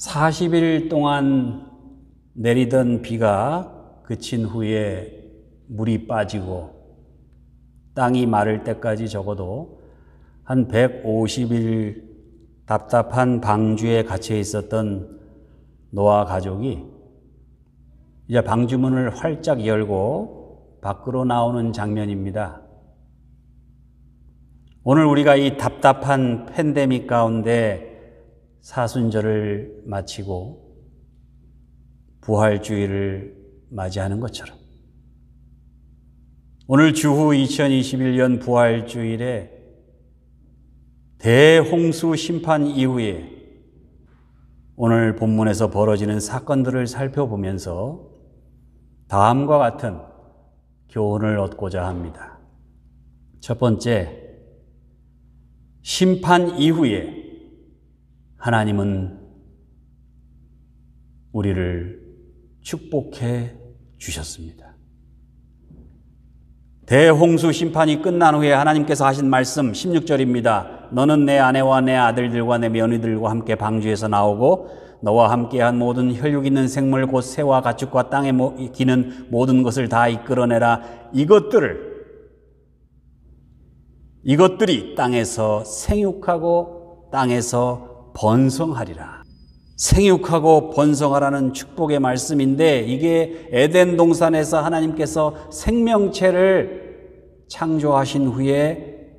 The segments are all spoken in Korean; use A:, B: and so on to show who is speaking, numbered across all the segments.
A: 40일 동안 내리던 비가 그친 후에 물이 빠지고 땅이 마를 때까지 적어도 한 150일 답답한 방주에 갇혀 있었던 노아 가족이 이제 방주문을 활짝 열고 밖으로 나오는 장면입니다. 오늘 우리가 이 답답한 팬데믹 가운데 사순절을 마치고 부활주의를 맞이하는 것처럼 오늘 주후 2021년 부활주일에 대홍수 심판 이후에 오늘 본문에서 벌어지는 사건들을 살펴보면서 다음과 같은 교훈을 얻고자 합니다. 첫 번째, 심판 이후에 하나님은 우리를 축복해 주셨습니다. 대홍수 심판이 끝난 후에 하나님께서 하신 말씀 16절입니다. 너는 내 아내와 내 아들들과 내 며느들과 함께 방주에서 나오고 너와 함께한 모든 혈육 있는 생물 곧 새와 가축과 땅에 기는 모든 것을 다 이끌어내라. 이것들을 이것들이 땅에서 생육하고 땅에서 번성하리라. 생육하고 번성하라는 축복의 말씀인데 이게 에덴 동산에서 하나님께서 생명체를 창조하신 후에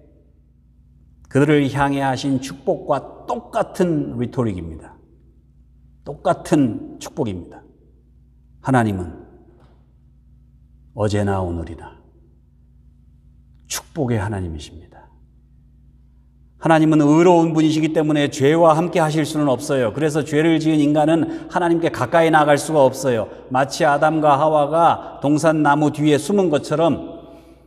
A: 그들을 향해 하신 축복과 똑같은 리토릭입니다. 똑같은 축복입니다. 하나님은 어제나 오늘이나 축복의 하나님이십니다. 하나님은 의로운 분이시기 때문에 죄와 함께 하실 수는 없어요. 그래서 죄를 지은 인간은 하나님께 가까이 나갈 수가 없어요. 마치 아담과 하와가 동산나무 뒤에 숨은 것처럼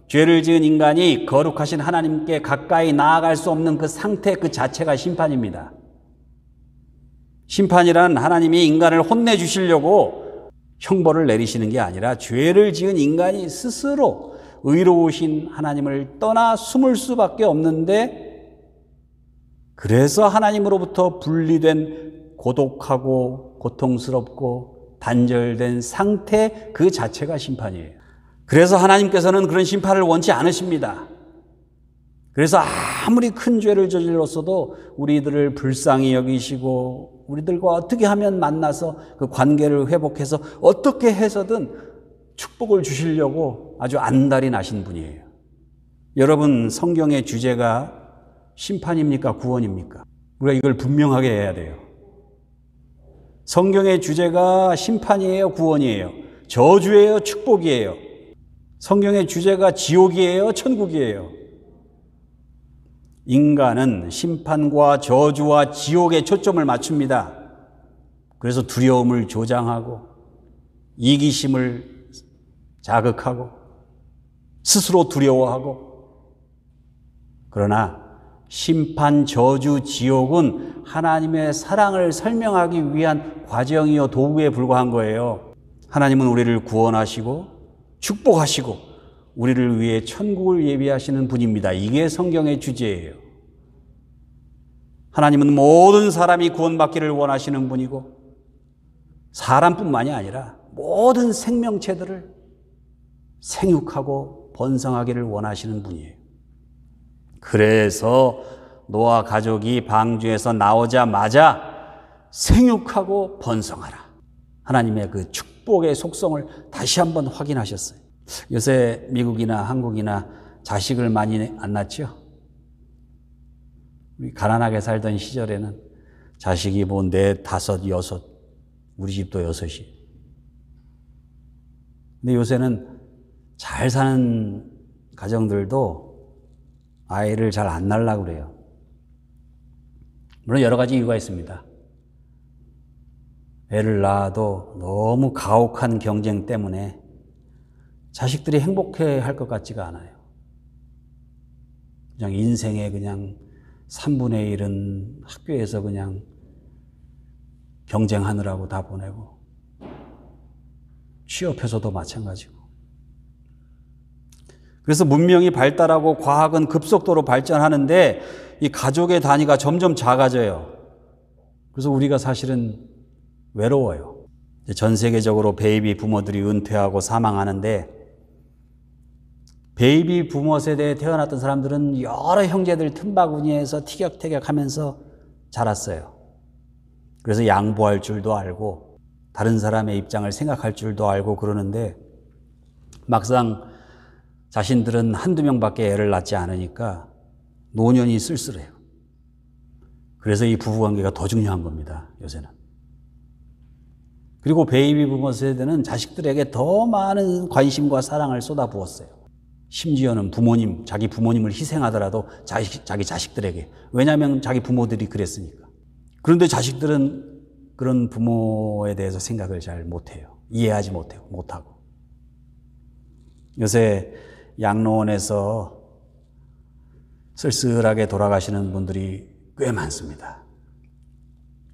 A: 죄를 지은 인간이 거룩하신 하나님께 가까이 나아갈 수 없는 그 상태 그 자체가 심판입니다. 심판이란 하나님이 인간을 혼내주시려고 형벌을 내리시는 게 아니라 죄를 지은 인간이 스스로 의로우신 하나님을 떠나 숨을 수밖에 없는데 그래서 하나님으로부터 분리된 고독하고 고통스럽고 단절된 상태 그 자체가 심판이에요. 그래서 하나님께서는 그런 심판을 원치 않으십니다. 그래서 아무리 큰 죄를 저질렀어도 우리들을 불쌍히 여기시고 우리들과 어떻게 하면 만나서 그 관계를 회복해서 어떻게 해서든 축복을 주시려고 아주 안달이 나신 분이에요. 여러분 성경의 주제가 심판입니까? 구원입니까? 우리가 이걸 분명하게 해야 돼요. 성경의 주제가 심판이에요? 구원이에요? 저주예요? 축복이에요? 성경의 주제가 지옥이에요? 천국이에요? 인간은 심판과 저주와 지옥에 초점을 맞춥니다. 그래서 두려움을 조장하고 이기심을 자극하고 스스로 두려워하고 그러나 심판, 저주, 지옥은 하나님의 사랑을 설명하기 위한 과정이요 도구에 불과한 거예요. 하나님은 우리를 구원하시고 축복하시고 우리를 위해 천국을 예비하시는 분입니다. 이게 성경의 주제예요. 하나님은 모든 사람이 구원받기를 원하시는 분이고 사람뿐만이 아니라 모든 생명체들을 생육하고 번성하기를 원하시는 분이에요. 그래서 노아 가족이 방주에서 나오자마자 생육하고 번성하라. 하나님의 그 축복의 속성을 다시 한 번 확인하셨어요. 요새 미국이나 한국이나 자식을 많이 안 낳죠? 우리 가난하게 살던 시절에는 자식이 뭐 네, 다섯, 여섯, 우리 집도 여섯이. 근데 요새는 잘 사는 가정들도 아이를 잘 안 낳으려 그래요. 물론 여러 가지 이유가 있습니다. 애를 낳아도 너무 가혹한 경쟁 때문에 자식들이 행복해 할 것 같지가 않아요. 그냥 인생의 그냥 3분의 1은 학교에서 그냥 경쟁하느라고 다 보내고 취업해서도 마찬가지고 그래서 문명이 발달하고 과학은 급속도로 발전하는데 이 가족의 단위가 점점 작아져요. 그래서 우리가 사실은 외로워요. 전 세계적으로 베이비 부모들이 은퇴하고 사망하는데 베이비 부모 세대에 태어났던 사람들은 여러 형제들 틈바구니에서 티격태격 하면서 자랐어요. 그래서 양보할 줄도 알고 다른 사람의 입장을 생각할 줄도 알고 그러는데 막상 자신들은 한두 명밖에 애를 낳지 않으니까 노년이 쓸쓸해요. 그래서 이 부부관계가 더 중요한 겁니다, 요새는. 그리고 베이비 부머 세대는 자식들에게 더 많은 관심과 사랑을 쏟아부었어요. 심지어는 부모님, 자기 부모님을 희생하더라도 자식, 자기 자식들에게. 왜냐하면 자기 부모들이 그랬으니까. 그런데 자식들은 그런 부모에 대해서 생각을 잘 못해요. 이해하지 못해요. 못하고. 요새 양로원에서 쓸쓸하게 돌아가시는 분들이 꽤 많습니다.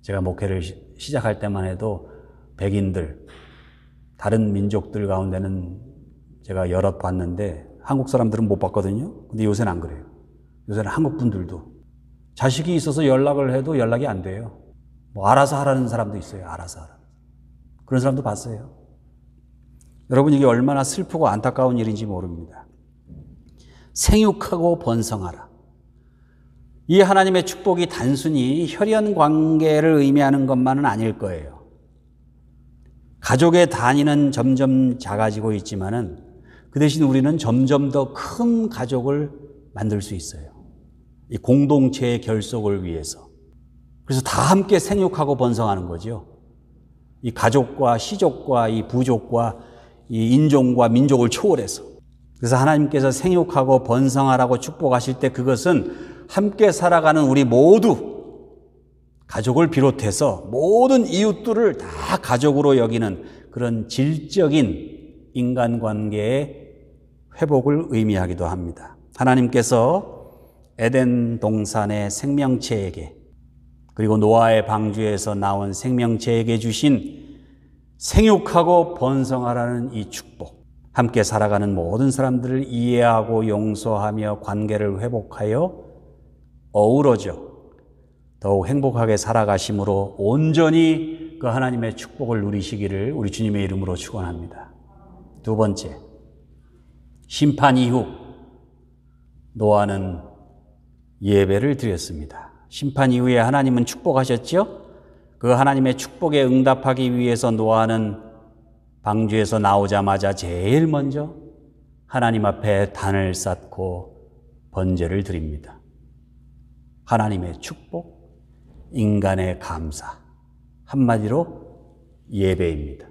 A: 제가 목회를 시작할 때만 해도 백인들, 다른 민족들 가운데는 제가 여럿 봤는데 한국 사람들은 못 봤거든요. 근데 요새는 안 그래요. 요새는 한국 분들도 자식이 있어서 연락을 해도 연락이 안 돼요. 뭐 알아서 하라는 사람도 있어요. 알아서 하라. 그런 사람도 봤어요. 여러분 이게 얼마나 슬프고 안타까운 일인지 모릅니다. 생육하고 번성하라. 이 하나님의 축복이 단순히 혈연 관계를 의미하는 것만은 아닐 거예요. 가족의 단위는 점점 작아지고 있지만은 그 대신 우리는 점점 더 큰 가족을 만들 수 있어요. 이 공동체의 결속을 위해서. 그래서 다 함께 생육하고 번성하는 거죠. 이 가족과 시족과 이 부족과 이 인종과 민족을 초월해서 그래서 하나님께서 생육하고 번성하라고 축복하실 때 그것은 함께 살아가는 우리 모두 가족을 비롯해서 모든 이웃들을 다 가족으로 여기는 그런 질적인 인간관계의 회복을 의미하기도 합니다. 하나님께서 에덴 동산의 생명체에게 그리고 노아의 방주에서 나온 생명체에게 주신 생육하고 번성하라는 이 축복. 함께 살아가는 모든 사람들을 이해하고 용서하며 관계를 회복하여 어우러져 더욱 행복하게 살아가심으로 온전히 그 하나님의 축복을 누리시기를 우리 주님의 이름으로 축원합니다. 두 번째, 심판 이후 노아는 예배를 드렸습니다. 심판 이후에 하나님은 축복하셨지그 하나님의 축복에 응답하기 위해서 노아는 방주에서 나오자마자 제일 먼저 하나님 앞에 단을 쌓고 번제를 드립니다. 하나님의 축복, 인간의 감사. 한마디로 예배입니다.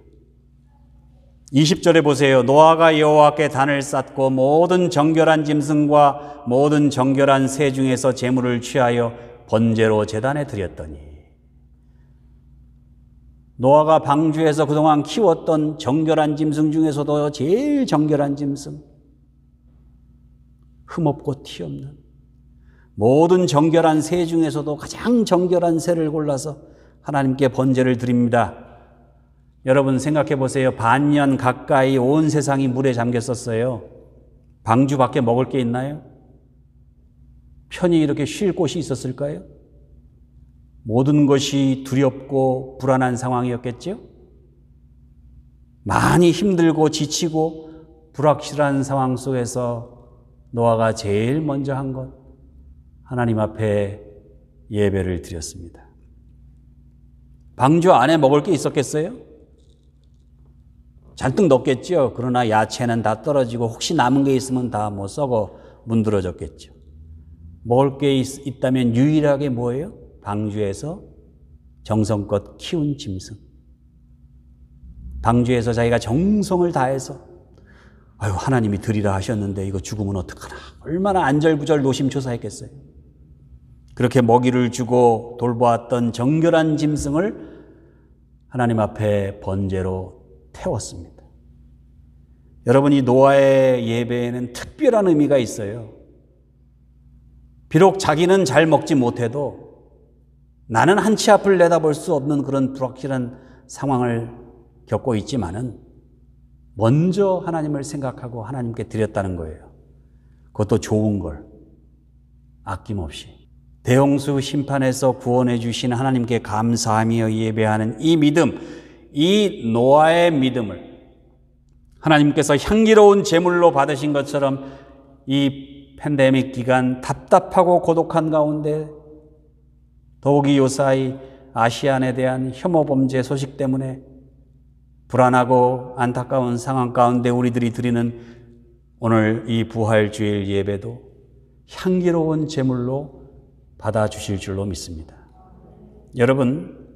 A: 20절에 보세요. 노아가 여호와께 단을 쌓고 모든 정결한 짐승과 모든 정결한 새 중에서 제물을 취하여 번제로 제단에 드렸더니 노아가 방주에서 그동안 키웠던 정결한 짐승 중에서도 제일 정결한 짐승. 흠없고 티없는. 모든 정결한 새 중에서도 가장 정결한 새를 골라서 하나님께 번제를 드립니다. 여러분 생각해 보세요. 반년 가까이 온 세상이 물에 잠겼었어요. 방주 밖에 먹을 게 있나요? 편히 이렇게 쉴 곳이 있었을까요? 모든 것이 두렵고 불안한 상황이었겠지요? 많이 힘들고 지치고 불확실한 상황 속에서 노아가 제일 먼저 한 것, 하나님 앞에 예배를 드렸습니다. 방주 안에 먹을 게 있었겠어요? 잔뜩 넣겠죠 그러나 야채는 다 떨어지고 혹시 남은 게 있으면 다 뭐 썩어 문드러졌겠죠. 먹을 게 있, 있다면 유일하게 뭐예요? 방주에서 정성껏 키운 짐승. 방주에서 자기가 정성을 다해서 아유 하나님이 드리라 하셨는데 이거 죽으면 어떡하나 얼마나 안절부절 노심초사했겠어요. 그렇게 먹이를 주고 돌보았던 정결한 짐승을 하나님 앞에 번제로 태웠습니다. 여러분 이 노아의 예배에는 특별한 의미가 있어요. 비록 자기는 잘 먹지 못해도 나는 한 치 앞을 내다볼 수 없는 그런 불확실한 상황을 겪고 있지만은 먼저 하나님을 생각하고 하나님께 드렸다는 거예요. 그것도 좋은 걸 아낌없이 대홍수 심판에서 구원해 주신 하나님께 감사하며 예배하는 이 믿음, 이 노아의 믿음을 하나님께서 향기로운 제물로 받으신 것처럼 이 팬데믹 기간 답답하고 고독한 가운데 더욱이 요사이 아시안에 대한 혐오 범죄 소식 때문에 불안하고 안타까운 상황 가운데 우리들이 드리는 오늘 이 부활주일 예배도 향기로운 제물로 받아주실 줄로 믿습니다. 여러분,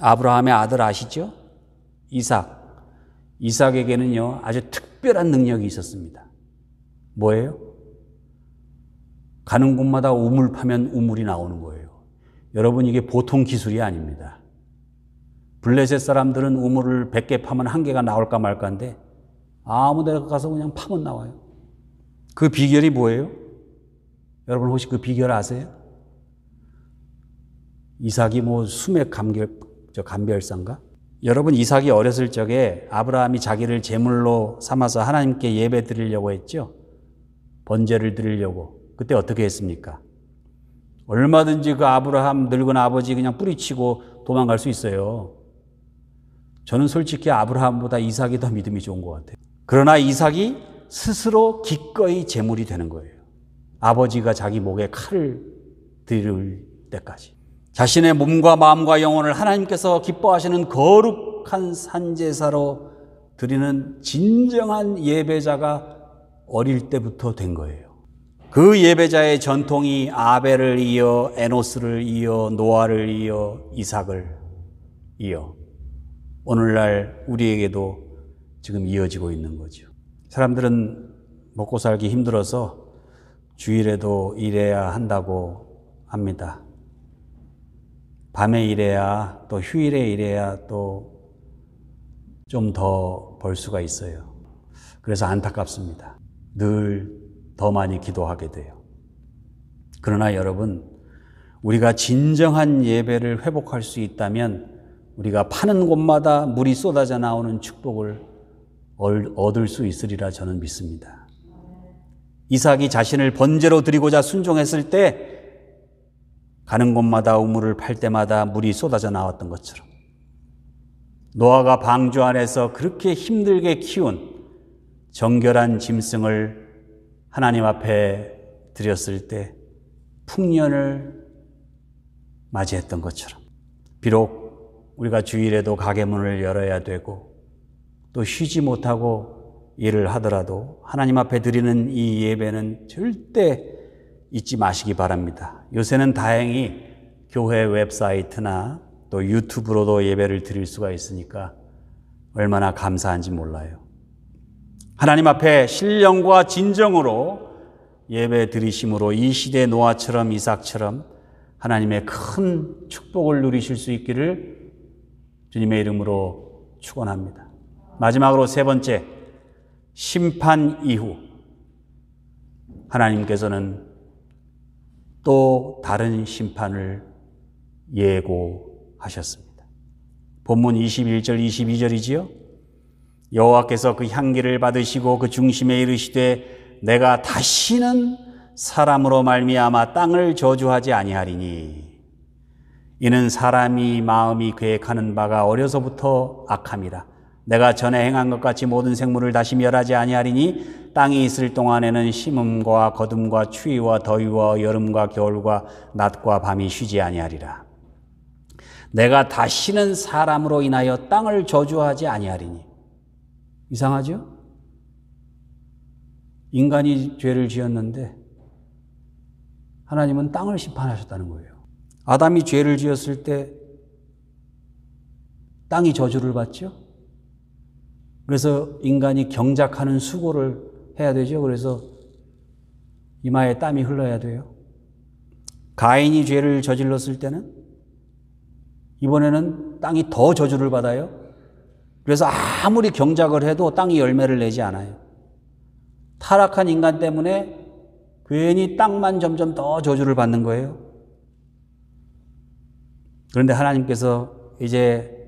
A: 아브라함의 아들 아시죠? 이삭. 이삭에게는요, 아주 특별한 능력이 있었습니다. 뭐예요? 가는 곳마다 우물 파면 우물이 나오는 거예요. 여러분 이게 보통 기술이 아닙니다. 블레셋 사람들은 우물을 100개 파면 한 개가 나올까 말까인데 아무 데나 가서 그냥 파면 나와요. 그 비결이 뭐예요? 여러분 혹시 그 비결 아세요? 이삭이 뭐 수맥 감결 저 감별상가? 여러분 이삭이 어렸을 적에 아브라함이 자기를 제물로 삼아서 하나님께 예배 드리려고 했죠. 번제를 드리려고. 그때 어떻게 했습니까? 얼마든지 그 아브라함 늙은 아버지 그냥 뿌리치고 도망갈 수 있어요. 저는 솔직히 아브라함보다 이삭이 더 믿음이 좋은 것 같아요. 그러나 이삭이 스스로 기꺼이 재물이 되는 거예요. 아버지가 자기 목에 칼을 들을 때까지. 자신의 몸과 마음과 영혼을 하나님께서 기뻐하시는 거룩한 산제사로 드리는 진정한 예배자가 어릴 때부터 된 거예요. 그 예배자의 전통이 아벨을 이어 에노스를 이어 노아를 이어 이삭을 이어 오늘날 우리에게도 지금 이어지고 있는 거죠. 사람들은 먹고 살기 힘들어서 주일에도 일해야 한다고 합니다. 밤에 일해야 또 휴일에 일해야 또 좀 더 벌 수가 있어요. 그래서 안타깝습니다. 늘더 많이 기도하게 돼요. 그러나 여러분, 우리가 진정한 예배를 회복할 수 있다면 우리가 파는 곳마다 물이 쏟아져 나오는 축복을 얻을 수 있으리라 저는 믿습니다. 이삭이 자신을 번제로 드리고자 순종했을 때 가는 곳마다 우물을 팔 때마다 물이 쏟아져 나왔던 것처럼 노아가 방주 안에서 그렇게 힘들게 키운 정결한 짐승을 하나님 앞에 드렸을 때 풍년을 맞이했던 것처럼 비록 우리가 주일에도 가게 문을 열어야 되고 또 쉬지 못하고 일을 하더라도 하나님 앞에 드리는 이 예배는 절대 잊지 마시기 바랍니다. 요새는 다행히 교회 웹사이트나 또 유튜브로도 예배를 드릴 수가 있으니까 얼마나 감사한지 몰라요. 하나님 앞에 신령과 진정으로 예배 드리심으로 이 시대 노아처럼 이삭처럼 하나님의 큰 축복을 누리실 수 있기를 주님의 이름으로 축원합니다. 마지막으로 세 번째 심판 이후 하나님께서는 또 다른 심판을 예고하셨습니다. 본문 21절 22절이지요. 여호와께서 그 향기를 받으시고 그 중심에 이르시되 내가 다시는 사람으로 말미암아 땅을 저주하지 아니하리니 이는 사람이 마음이 계획하는 바가 어려서부터 악함이라 내가 전에 행한 것 같이 모든 생물을 다시 멸하지 아니하리니 땅이 있을 동안에는 심음과 거둠과 추위와 더위와 여름과 겨울과 낮과 밤이 쉬지 아니하리라 내가 다시는 사람으로 인하여 땅을 저주하지 아니하리니 이상하죠? 인간이 죄를 지었는데 하나님은 땅을 심판하셨다는 거예요. 아담이 죄를 지었을 때 땅이 저주를 받죠? 그래서 인간이 경작하는 수고를 해야 되죠. 그래서 이마에 땀이 흘러야 돼요. 가인이 죄를 저질렀을 때는 이번에는 땅이 더 저주를 받아요. 그래서 아무리 경작을 해도 땅이 열매를 내지 않아요. 타락한 인간 때문에 괜히 땅만 점점 더 저주를 받는 거예요. 그런데 하나님께서 이제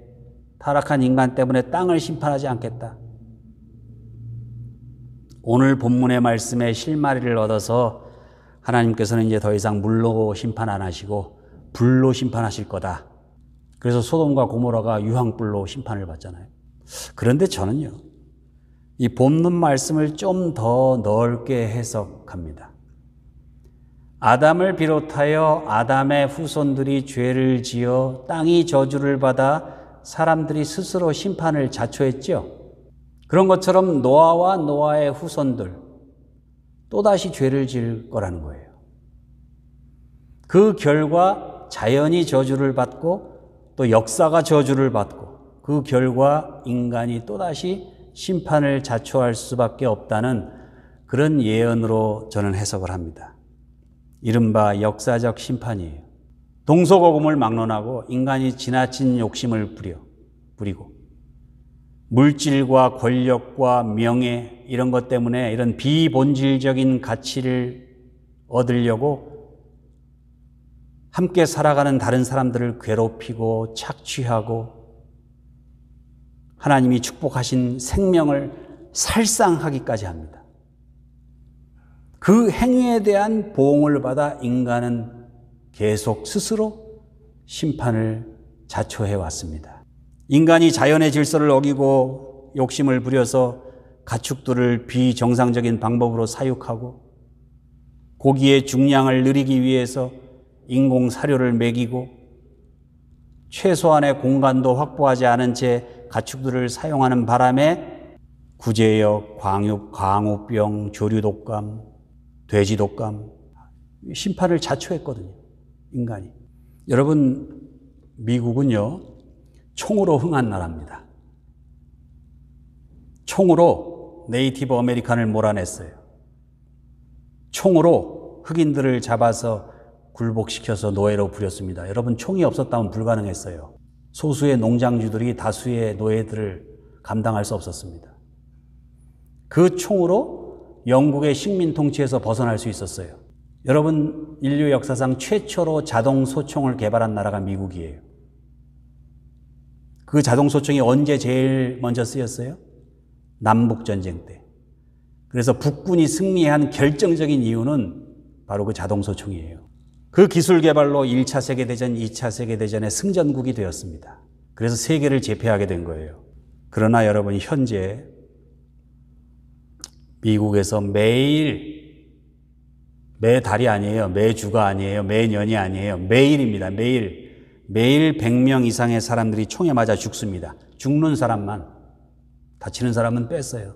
A: 타락한 인간 때문에 땅을 심판하지 않겠다. 오늘 본문의 말씀에 실마리를 얻어서 하나님께서는 이제 더 이상 물로 심판 안 하시고 불로 심판하실 거다. 그래서 소돔과 고모라가 유황불로 심판을 받잖아요. 그런데 저는요, 이 본문 말씀을 좀 더 넓게 해석합니다. 아담을 비롯하여 아담의 후손들이 죄를 지어 땅이 저주를 받아 사람들이 스스로 심판을 자초했죠 그런 것처럼 노아와 노아의 후손들 또다시 죄를 지을 거라는 거예요. 그 결과 자연이 저주를 받고 또 역사가 저주를 받고 그 결과 인간이 또다시 심판을 자초할 수밖에 없다는 그런 예언으로 저는 해석을 합니다. 이른바 역사적 심판이에요. 동서고금을 막론하고 인간이 지나친 욕심을 부려, 부리고 물질과 권력과 명예 이런 것 때문에 이런 비본질적인 가치를 얻으려고 함께 살아가는 다른 사람들을 괴롭히고 착취하고 하나님이 축복하신 생명을 살상하기까지 합니다. 그 행위에 대한 보응을 받아 인간은 계속 스스로 심판을 자초해 왔습니다. 인간이 자연의 질서를 어기고 욕심을 부려서 가축들을 비정상적인 방법으로 사육하고 고기의 중량을 늘리기 위해서 인공 사료를 먹이고 최소한의 공간도 확보하지 않은 채 가축들을 사용하는 바람에 구제역, 광육, 광우병, 조류독감, 돼지독감, 심판을 자초했거든요. 인간이. 여러분, 미국은요, 총으로 흥한 나라입니다. 총으로 네이티브 아메리칸을 몰아냈어요. 총으로 흑인들을 잡아서 굴복시켜서 노예로 부렸습니다. 여러분, 총이 없었다면 불가능했어요. 소수의 농장주들이 다수의 노예들을 감당할 수 없었습니다. 그 총으로 영국의 식민 통치에서 벗어날 수 있었어요. 여러분, 인류 역사상 최초로 자동 소총을 개발한 나라가 미국이에요. 그 자동 소총이 언제 제일 먼저 쓰였어요? 남북전쟁 때. 그래서 북군이 승리한 결정적인 이유는 바로 그 자동 소총이에요. 그 기술 개발로 1차 세계대전, 2차 세계대전의 승전국이 되었습니다. 그래서 세계를 제패하게 된 거예요. 그러나 여러분, 현재 미국에서 매일, 매 달이 아니에요. 매 주가 아니에요. 매 년이 아니에요. 매일입니다. 매일. 매일 100명 이상의 사람들이 총에 맞아 죽습니다. 죽는 사람만. 다치는 사람은 뺐어요.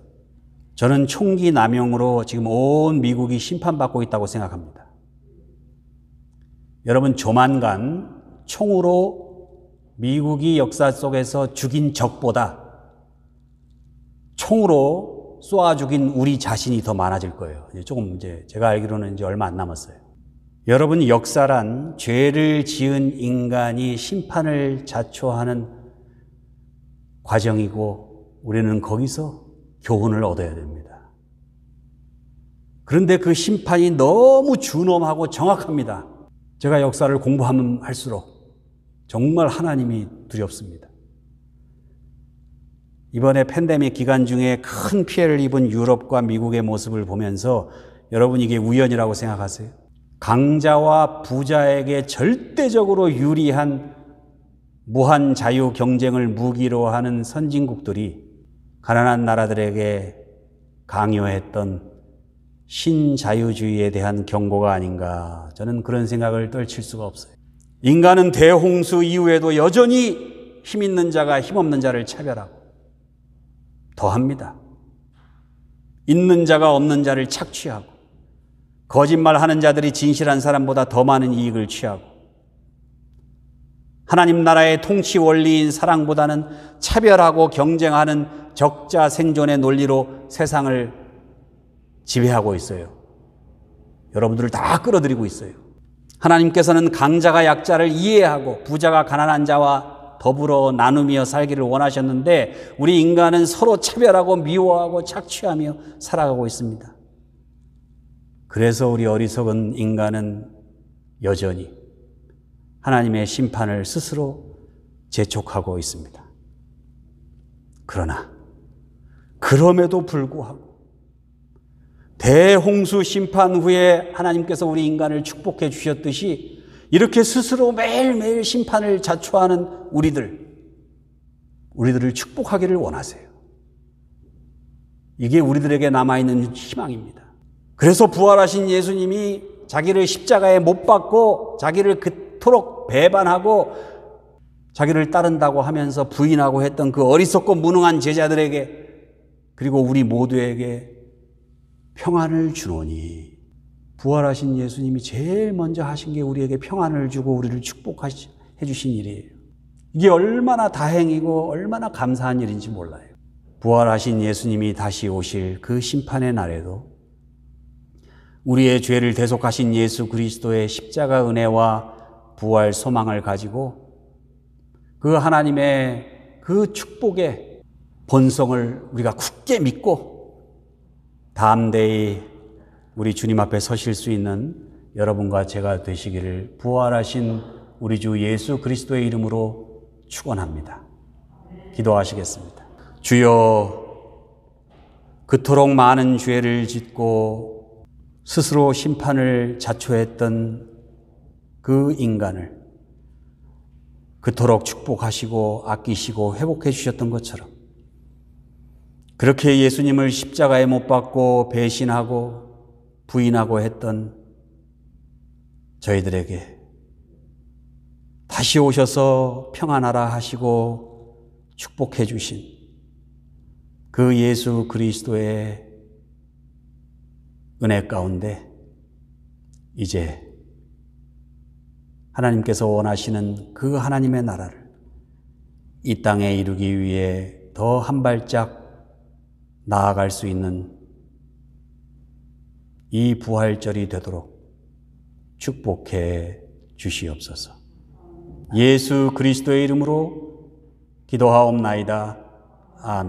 A: 저는 총기 남용으로 지금 온 미국이 심판받고 있다고 생각합니다. 여러분 조만간 총으로 미국이 역사 속에서 죽인 적보다 총으로 쏘아 죽인 우리 자신이 더 많아질 거예요. 조금 이제 제가 알기로는 이제 얼마 안 남았어요. 여러분 역사란 죄를 지은 인간이 심판을 자초하는 과정이고 우리는 거기서 교훈을 얻어야 됩니다. 그런데 그 심판이 너무 준엄하고 정확합니다. 제가 역사를 공부하면 할수록 정말 하나님이 두렵습니다. 이번에 팬데믹 기간 중에 큰 피해를 입은 유럽과 미국의 모습을 보면서 여러분 이게 우연이라고 생각하세요? 강자와 부자에게 절대적으로 유리한 무한 자유 경쟁을 무기로 하는 선진국들이 가난한 나라들에게 강요했던 신자유주의에 대한 경고가 아닌가 저는 그런 생각을 떨칠 수가 없어요. 인간은 대홍수 이후에도 여전히 힘 있는 자가 힘 없는 자를 차별하고 더합니다. 있는 자가 없는 자를 착취하고 거짓말하는 자들이 진실한 사람보다 더 많은 이익을 취하고 하나님 나라의 통치 원리인 사랑보다는 차별하고 경쟁하는 적자 생존의 논리로 세상을 지배하고 있어요. 여러분들을 다 끌어들이고 있어요. 하나님께서는 강자가 약자를 이해하고 부자가 가난한 자와 더불어 나누며 살기를 원하셨는데 우리 인간은 서로 차별하고 미워하고 착취하며 살아가고 있습니다. 그래서 우리 어리석은 인간은 여전히 하나님의 심판을 스스로 재촉하고 있습니다. 그러나 그럼에도 불구하고 대홍수 심판 후에 하나님께서 우리 인간을 축복해 주셨듯이 이렇게 스스로 매일매일 심판을 자초하는 우리들, 우리들을 축복하기를 원하세요. 이게 우리들에게 남아있는 희망입니다. 그래서 부활하신 예수님이 자기를 십자가에 못 박고 자기를 그토록 배반하고 자기를 따른다고 하면서 부인하고 했던 그 어리석고 무능한 제자들에게 그리고 우리 모두에게 평안을 주노니 부활하신 예수님이 제일 먼저 하신 게 우리에게 평안을 주고 우리를 축복해 주신 일이에요. 이게 얼마나 다행이고 얼마나 감사한 일인지 몰라요. 부활하신 예수님이 다시 오실 그 심판의 날에도 우리의 죄를 대속하신 예수 그리스도의 십자가 은혜와 부활 소망을 가지고 그 하나님의 그 축복의 본성을 우리가 굳게 믿고 담대히 우리 주님 앞에 서실 수 있는 여러분과 제가 되시기를 부활하신 우리 주 예수 그리스도의 이름으로 축원합니다. 기도하시겠습니다. 주여 그토록 많은 죄를 짓고 스스로 심판을 자초했던 그 인간을 그토록 축복하시고 아끼시고 회복해 주셨던 것처럼 그렇게 예수님을 십자가에 못 박고 배신하고 부인하고 했던 저희들에게 다시 오셔서 평안하라 하시고 축복해 주신 그 예수 그리스도의 은혜 가운데 이제 하나님께서 원하시는 그 하나님의 나라를 이 땅에 이루기 위해 더 한 발짝 나아갈 수 있는 이 부활절이 되도록 축복해 주시옵소서. 예수 그리스도의 이름으로 기도하옵나이다. 아멘.